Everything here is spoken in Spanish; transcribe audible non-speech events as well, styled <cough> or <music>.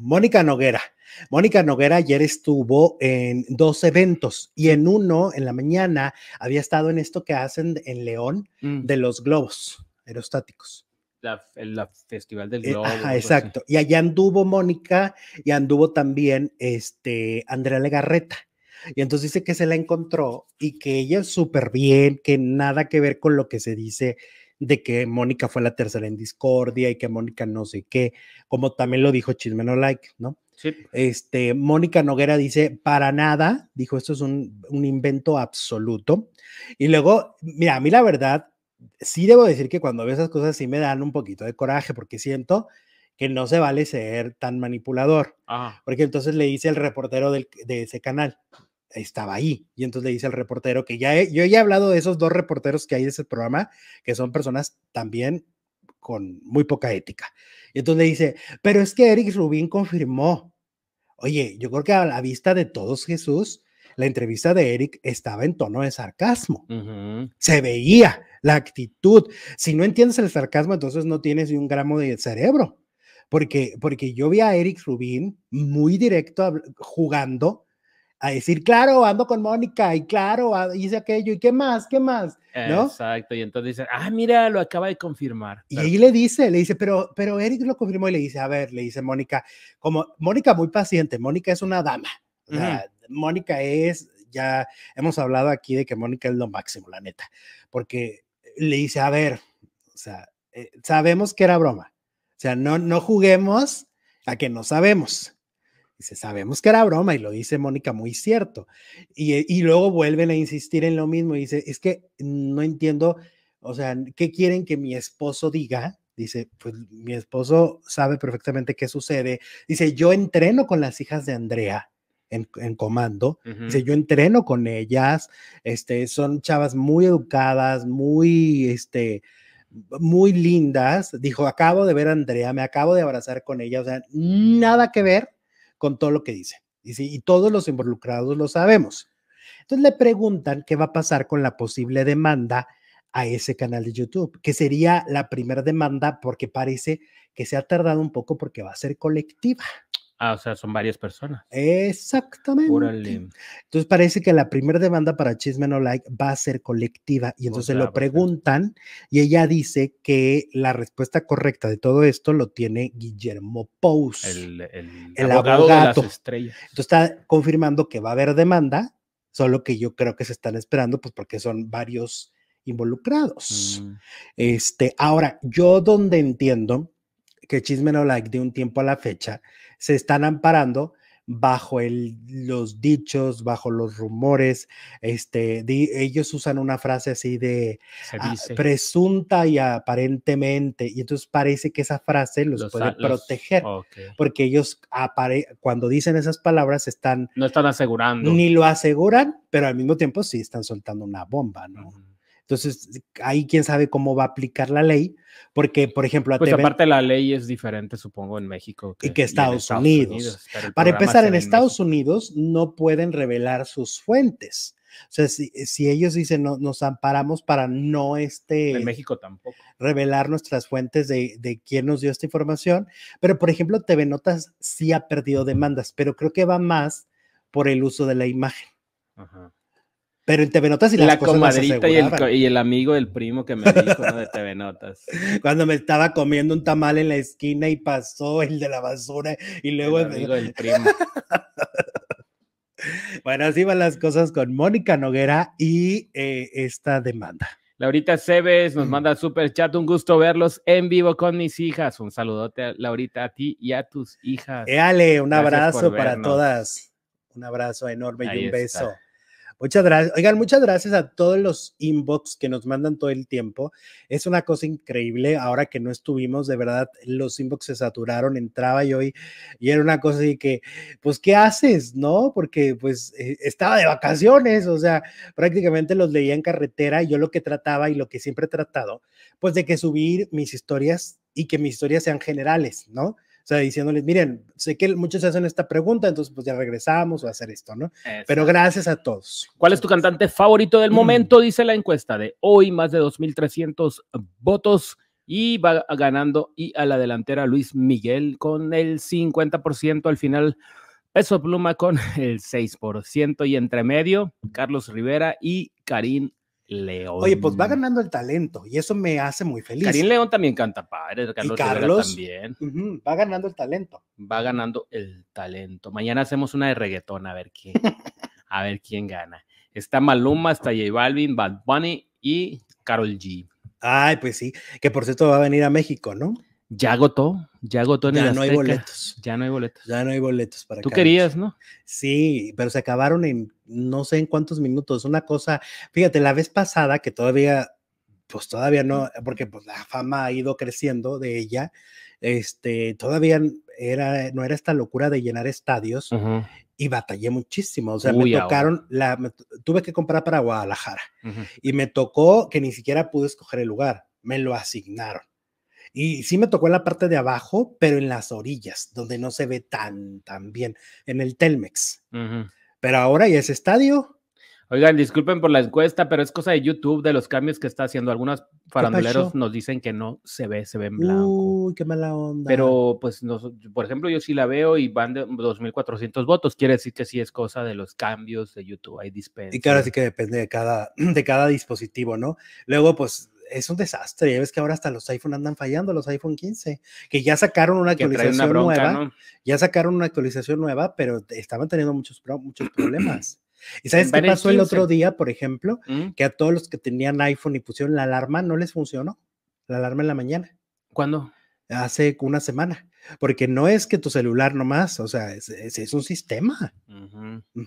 Mónica Noguera. Mónica Noguera ayer estuvo en dos eventos y en uno, en la mañana, había estado en esto que hacen en León mm. de los globos aerostáticos. el Festival del eh, Globo. Ajá, exacto. Y allá anduvo Mónica y anduvo también este, Andrea Legarreta. Y entonces dice que se la encontró y que ella súper bien, que nada que ver con lo que se dice de que Mónica fue la tercera en discordia y que Mónica no sé qué, como también lo dijo Chisme No Like, ¿no? Sí. Este, Mónica Noguera dice, para nada, dijo, esto es un, invento absoluto. Y luego, mira, a mí la verdad, sí debo decir que cuando veo esas cosas sí me dan un poquito de coraje porque siento que no se vale ser tan manipulador. Porque entonces le dice el reportero de ese canal, estaba ahí. Y entonces le dice al reportero que ya yo ya he hablado de esos dos reporteros que hay de ese programa, que son personas también con muy poca ética. Y entonces le dice, pero es que Eric Rubin confirmó. Oye, yo creo que a la vista de todos Jesús, la entrevista de Eric estaba en tono de sarcasmo. Se veía la actitud. Si no entiendes el sarcasmo, entonces no tienes ni un gramo de cerebro. Porque, porque yo vi a Eric Rubin muy directo jugando a decir, claro, ando con Mónica y claro, hice aquello y qué más, qué más, ¿no? Exacto, y entonces dice, ah, mira, lo acaba de confirmar. Y ahí le dice, le dice, pero, pero Eric lo confirmó y le dice, a ver, le dice Mónica, como Mónica muy paciente, Mónica es una dama, Mónica es, ya hemos hablado aquí de que Mónica es lo máximo, la neta, porque le dice, a ver, o sea, eh, sabemos que era broma, o sea, no, no juguemos a que no sabemos. Dice, sabemos que era broma y lo dice Mónica muy cierto. Eh, y, luego vuelven a insistir en lo mismo y dice, es que no entiendo, o sea, ¿qué quieren que mi esposo diga? Dice, pues mi esposo sabe perfectamente qué sucede. Dice, yo entreno con las hijas de Andrea. En, comando, dice, yo entreno con ellas, este, son chavas muy educadas, muy, este, muy lindas, dijo, acabo de ver a Andrea, me acabo de abrazar con ella, o sea, nada que ver con todo lo que dice. Y, y todos los involucrados lo sabemos. Entonces le preguntan qué va a pasar con la posible demanda a ese canal de YouTube, que sería la primera demanda porque parece que se ha tardado un poco porque va a ser colectiva. Ah, o sea, son varias personas. Exactamente. Entonces parece que la primera demanda para Chisme No Like va a ser colectiva y entonces lo preguntan y ella dice que la respuesta correcta de todo esto lo tiene Guillermo Pous, el, abogado, De las estrellas. Entonces está confirmando que va a haber demanda, solo que yo creo que se están esperando pues porque son varios involucrados. Mm. Este, ahora, yo donde entiendo que o Like de un tiempo a la fecha se están amparando bajo el, los dichos, bajo los rumores. Este, ellos usan una frase así de ah, presunta y aparentemente, y entonces parece que esa frase los, puede proteger, porque ellos cuando dicen esas palabras están... No están asegurando. Ni lo aseguran, pero al mismo tiempo sí están soltando una bomba, ¿no? Entonces, ahí quién sabe cómo va a aplicar la ley, porque, por ejemplo, a pues aparte la ley es diferente, supongo, en México que, y que Estados, Unidos. Para empezar, en, Estados Unidos no pueden revelar sus fuentes. O sea, si, ellos dicen nos amparamos para no este. En México tampoco. Revelar nuestras fuentes de, de, quién nos dio esta información. Pero, por ejemplo, TV Notas sí ha perdido demandas, pero creo que va más por el uso de la imagen. Ajá. Pero en TV Notas y la comadrita y, el, y el, amigo del primo que me dijo ¿no? de TV Notas. <laughs> Cuando me estaba comiendo un tamal en la esquina y pasó el de la basura y luego el amigo del <laughs> primo. bueno, así van las cosas con Mónica Noguera y eh, esta demanda. Laurita Cebes nos mm. manda super chat, un gusto verlos en vivo con mis hijas. Un saludote, Laurita, a ti y a tus hijas. Éale, un abrazo para todas. Un abrazo enorme y un beso. Muchas gracias. Oigan, muchas gracias a todos los inbox que nos mandan todo el tiempo. Es una cosa increíble. Ahora que no estuvimos, de verdad, los inbox se saturaron. Entraba yo hoy y era una cosa así que, pues, ¿qué haces? ¿No? Porque, pues, eh, estaba de vacaciones. O sea, prácticamente los leía en carretera. Y yo lo que trataba y lo que siempre he tratado, pues, de que subir mis historias y que mis historias sean generales, ¿no? O sea, diciéndoles, miren, sé que muchos hacen esta pregunta, entonces pues ya regresamos o hacer esto, ¿no? Pero gracias a todos. ¿Cuál es tu cantante favorito del mm. momento? Dice la encuesta de hoy, más de 2.300 votos y va ganando y a la delantera Luis Miguel con el 50% al final. Peso Pluma con el 6% y entre medio Carlos Rivera y Karim León. Oye, pues va ganando el talento y eso me hace muy feliz. Karim León también canta padre, Carlos, Carlos también. va ganando el talento. Va ganando el talento. Mañana hacemos una de reggaetón, a ver quién, <laughs> a ver quién gana. Está Maluma, está J Balvin, Bad Bunny y Carol G. Ay, pues sí, que por cierto va a venir a México, ¿no? ya agotó, ya agotó en ya el Ya no hay boletos. Ya no hay boletos. Ya no hay boletos para Tú querías, ¿no? Sí, pero se acabaron en no sé en cuántos minutos. Una cosa, fíjate, la vez pasada que todavía, pues todavía no, porque pues la fama ha ido creciendo de ella, este, todavía era, no era esta locura de llenar estadios y batallé muchísimo. O sea, me tocaron, la, tuve que comprar para Guadalajara y me tocó que ni siquiera pude escoger el lugar, me lo asignaron y sí me tocó en la parte de abajo, pero en las orillas, donde no se ve tan, tan bien, en el Telmex. Pero ahora ya es estadio. Oigan, disculpen por la encuesta, pero es cosa de YouTube de los cambios que está haciendo. Algunos faranduleros nos dicen que no se ve, se ve en blanco. Uy, qué mala onda. Pero, pues, por ejemplo, yo sí la veo y van de 2.400 votos. Quiere decir que sí es cosa de los cambios de YouTube. Hay dispensa. Y claro, sí que depende de cada, <clears throat> de cada dispositivo, ¿no? Luego, pues, es un desastre. Ya ves que ahora hasta los iPhone andan fallando, los iPhone 15, que ya sacaron una actualización nueva, ya sacaron una actualización nueva, pero estaban teniendo muchos, muchos problemas. ¿Y sabes qué pasó el, otro día, por ejemplo? Mm. Que a todos los que tenían iPhone y pusieron la alarma, no les funcionó. La alarma en la mañana. ¿Cuándo? Hace una semana. Porque no es que tu celular nomás, o sea, es, es, un sistema.